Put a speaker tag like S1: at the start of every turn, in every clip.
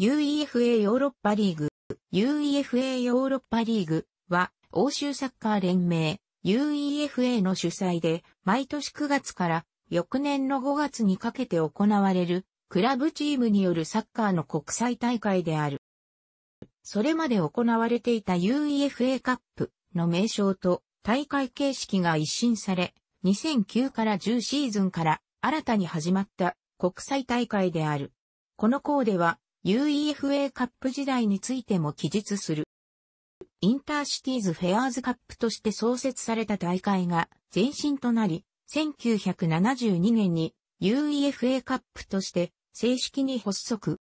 S1: UEFA ヨーロッパリーグ。UEFA ヨーロッパリーグは欧州サッカー連盟 UEFA の主催で毎年9月から翌年の5月にかけて行われるクラブチームによるサッカーの国際大会である。それまで行われていた UEFA カップの名称と大会形式が一新され、2009から10シーズンから新たに始まった国際大会である。この項では UEFA カップ時代についても記述する。インターシティーズフェアーズカップとして創設された大会が前身となり、1972年に UEFA カップとして正式に発足。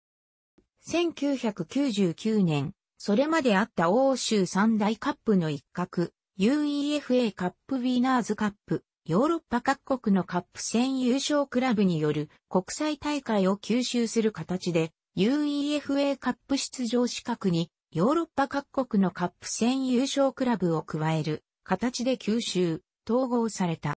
S1: 1999年、それまであった欧州三大カップの一角、UEFA カップウィーナーズカップ、ヨーロッパ各国のカップ戦優勝クラブによる国際大会を吸収する形で UEFA カップ出場資格にヨーロッパ各国のカップ戦優勝クラブを加える形で吸収、統合された。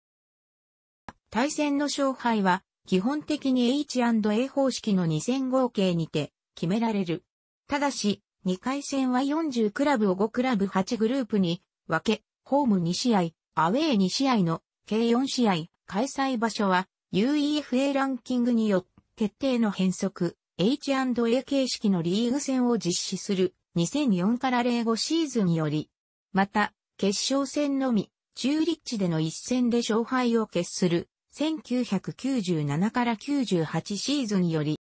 S1: 対戦の勝敗は基本的に H&A 方式の2戦合計にて決められる。ただし、2回戦は40クラブを5クラブ8グループに分け、ホーム2試合、アウェー2試合の計4試合、開催場所は UEFA ランキングによって決定の変則、H&A 形式のリーグ戦を実施する2004から05シーズンより、また、決勝戦のみ、中立地での一戦で勝敗を決する1997から98シーズンより、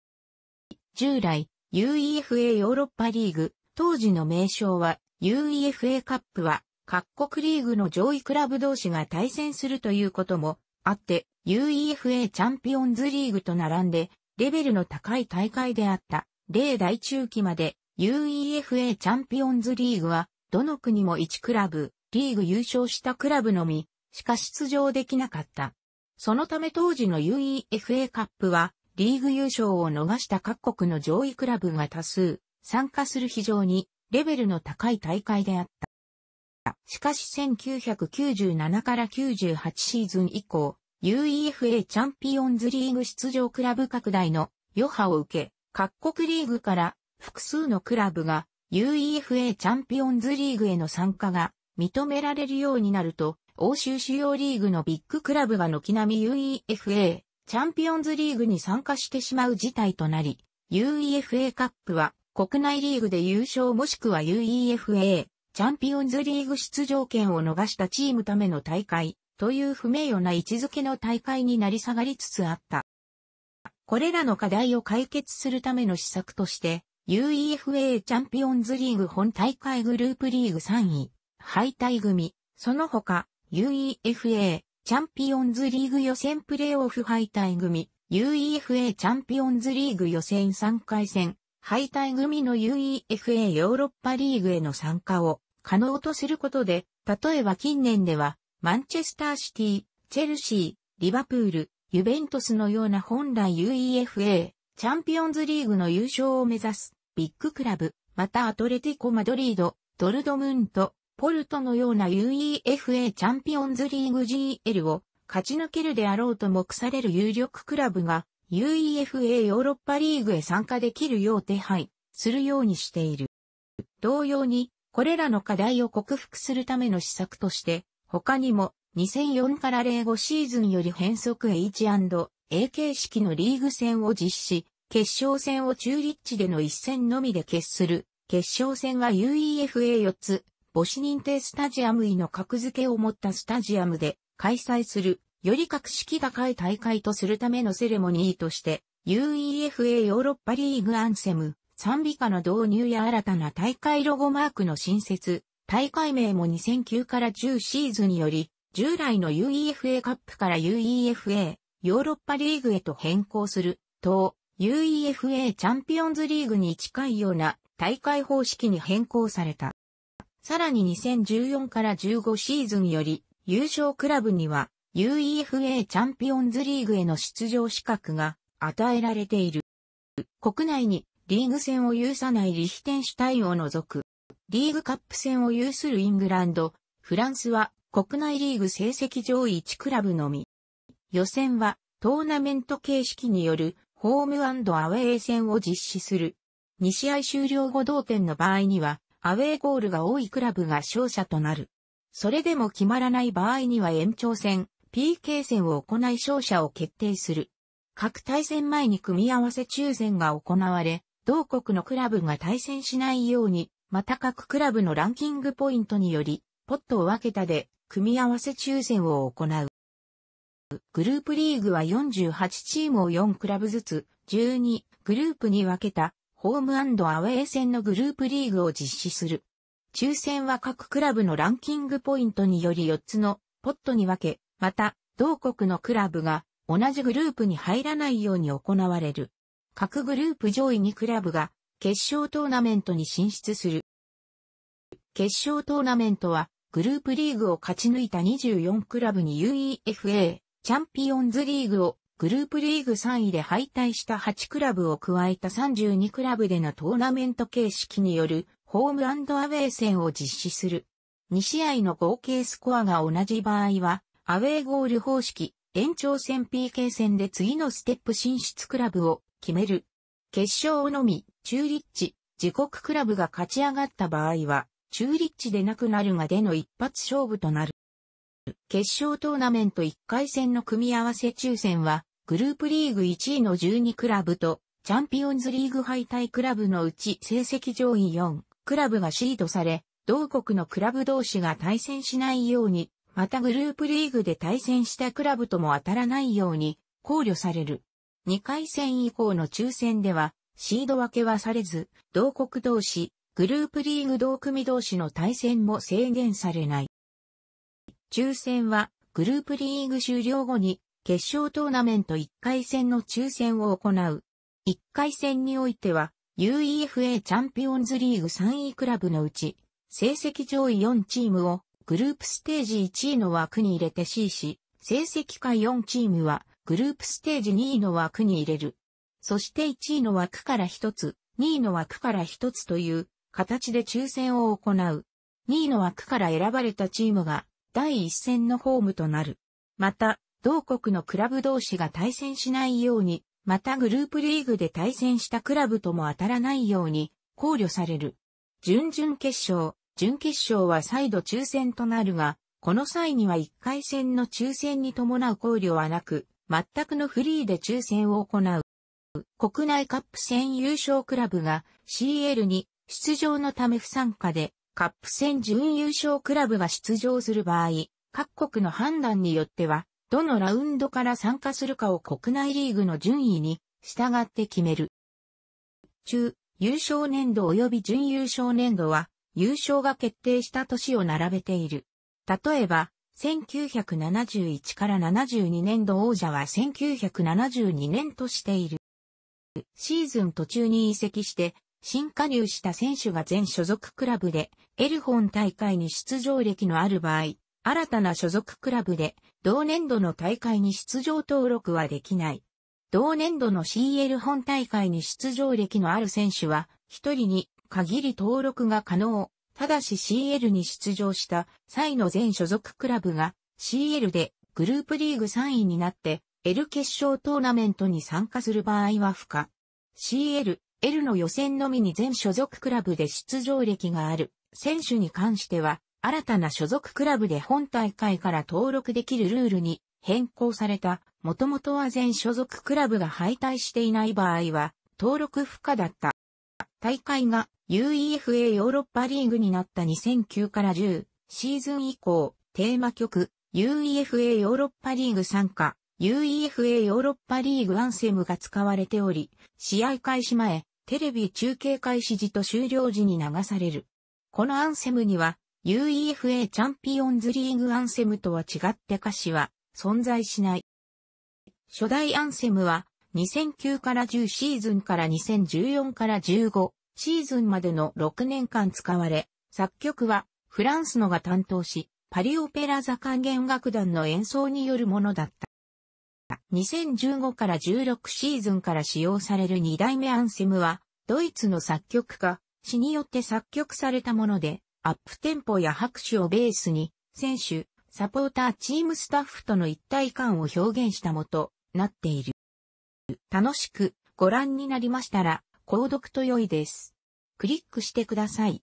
S1: 従来、UEFA ヨーロッパリーグ、当時の名称は UEFA カップは各国リーグの上位クラブ同士が対戦するということもあって UEFA チャンピオンズリーグと並んでレベルの高い大会であった。例大中期まで UEFA チャンピオンズリーグは、どの国も1クラブ、リーグ優勝したクラブのみ、しか出場できなかった。そのため当時の UEFA カップは、リーグ優勝を逃した各国の上位クラブが多数、参加する非常にレベルの高い大会であった。しかし1997から98シーズン以降、UEFA チャンピオンズリーグ出場クラブ拡大の余波を受け、各国リーグから複数のクラブが UEFA チャンピオンズリーグへの参加が認められるようになると、欧州主要リーグのビッグクラブが軒並み UEFA チャンピオンズリーグに参加してしまう事態となり、UEFA カップは国内リーグで優勝もしくは UEFA チャンピオンズリーグ出場権を逃したチームための大会という不名誉な位置づけの大会になり下がりつつあった。これらの課題を解決するための施策として、UEFA チャンピオンズリーグ本大会グループリーグ3位、敗退組、その他、UEFA チャンピオンズリーグ予選プレーオフ敗退組、UEFA チャンピオンズリーグ予選3回戦、敗退組の UEFA ヨーロッパリーグへの参加を可能とすることで、例えば近年ではマンチェスターシティ、チェルシー、リバプール、ユベントスのような本来 UEFA、チャンピオンズリーグの優勝を目指す、ビッグクラブ、またアトレティコ・マドリード、ドルドムント、ポルトのような UEFA チャンピオンズリーグ GL を勝ち抜けるであろうと目される有力クラブが UEFA ヨーロッパリーグへ参加できるよう手配するようにしている。同様に、これらの課題を克服するための施策として、他にも、2004から05シーズンより変則 H&A 形式のリーグ戦を実施、決勝戦を中立地での一戦のみで決する、決勝戦は UEFA4 つ、母子認定スタジアム位の格付けを持ったスタジアムで開催する、より格式高い大会とするためのセレモニーとして、UEFA ヨーロッパリーグアンセム、賛美歌の導入や新たな大会ロゴマークの新設、大会名も2009から10シーズンにより、従来の UEFA カップから UEFA ヨーロッパリーグへと変更する、と UEFA チャンピオンズリーグに近いような大会方式に変更された。さらに2014から15シーズンより、優勝クラブには UEFA チャンピオンズリーグへの出場資格が与えられている。国内にリーグ戦を有さないリヒテンシュタインを除くリーグカップ戦を有するイングランド、フランスは国内リーグ成績上位1クラブのみ。予選はトーナメント形式によるホームアウェー戦を実施する。2試合終了後同点の場合には、アウェーゴールが多いクラブが勝者となる。それでも決まらない場合には延長戦、PK 戦を行い勝者を決定する。各対戦前に組み合わせ抽選が行われ、同国のクラブが対戦しないようにまた各クラブのランキングポイントにより、ポットを分けたで、組み合わせ抽選を行う。グループリーグは48チームを4クラブずつ、12グループに分けた、ホームアウェイ戦のグループリーグを実施する。抽選は各クラブのランキングポイントにより4つのポットに分け、また、同国のクラブが同じグループに入らないように行われる。各グループ上位2クラブが決勝トーナメントに進出する。決勝トーナメントは、グループリーグを勝ち抜いた24クラブに UEFA チャンピオンズリーグをグループリーグ3位で敗退した8クラブを加えた32クラブでのトーナメント形式によるホームアウェイ戦を実施する。2試合の合計スコアが同じ場合は、アウェーゴール方式、延長戦 PK 戦で次のステップ進出クラブを決める。決勝のみチューリッチ、自国クラブが勝ち上がった場合は、チューリッチでなくなるがでの一発勝負となる。決勝トーナメント1回戦の組み合わせ抽選は、グループリーグ1位の12クラブと、チャンピオンズリーグ敗退クラブのうち成績上位4クラブがシードされ、同国のクラブ同士が対戦しないように、またグループリーグで対戦したクラブとも当たらないように考慮される。2回戦以降の抽選では、シード分けはされず、同国同士、グループリーグ同組同士の対戦も制限されない。抽選は、グループリーグ終了後に、決勝トーナメント1回戦の抽選を行う。1回戦においては、UEFA チャンピオンズリーグ3位クラブのうち、成績上位4チームを、グループステージ1位の枠に入れて C し、成績下4チームは、グループステージ2位の枠に入れる。そして1位の枠から1つ、2位の枠から1つという形で抽選を行う。2位の枠から選ばれたチームが第1戦のホームとなる。また、同国のクラブ同士が対戦しないように、またグループリーグで対戦したクラブとも当たらないように考慮される。準々決勝、準決勝は再度抽選となるが、この際には1回戦の抽選に伴う考慮はなく、全くのフリーで抽選を行う。国内カップ戦優勝クラブが CL に出場のため不参加で、カップ戦準優勝クラブが出場する場合、各国の判断によっては、どのラウンドから参加するかを国内リーグの順位に従って決める。中、優勝年度及び準優勝年度は、優勝が決定した年を並べている。例えば、1971から72年度王者は1972年としている。シーズン途中に移籍して、新加入した選手が全所属クラブで、エルホン大会に出場歴のある場合、新たな所属クラブで、同年度の大会に出場登録はできない。同年度の CL 本大会に出場歴のある選手は、一人に限り登録が可能。ただし CL に出場した際の全所属クラブが CL でグループリーグ3位になって L 決勝トーナメントに参加する場合は不可。CL、L の予選のみに全所属クラブで出場歴がある選手に関しては、新たな所属クラブで本大会から登録できるルールに変更された、もともとは全所属クラブが敗退していない場合は、登録不可だった。大会が UEFA ヨーロッパリーグになった2009から10シーズン以降、テーマ曲 UEFA ヨーロッパリーグ参加 UEFA ヨーロッパリーグアンセムが使われており、試合開始前、テレビ中継開始時と終了時に流される。このアンセムには、UEFA チャンピオンズリーグアンセムとは違って歌詞は存在しない。初代アンセムは、2009から10シーズンから2014から15シーズンまでの6年間使われ、作曲はフランスのが担当し、パリオペラ座管弦楽団の演奏によるものだった。2015から16シーズンから使用される2代目アンセムは、ドイツの作曲家、詩によって作曲されたもので、アップテンポや拍手をベースに、選手、サポーターチームスタッフとの一体感を表現したもと、なっている。楽しくご覧になりましたら、購読と良いです。クリックしてください。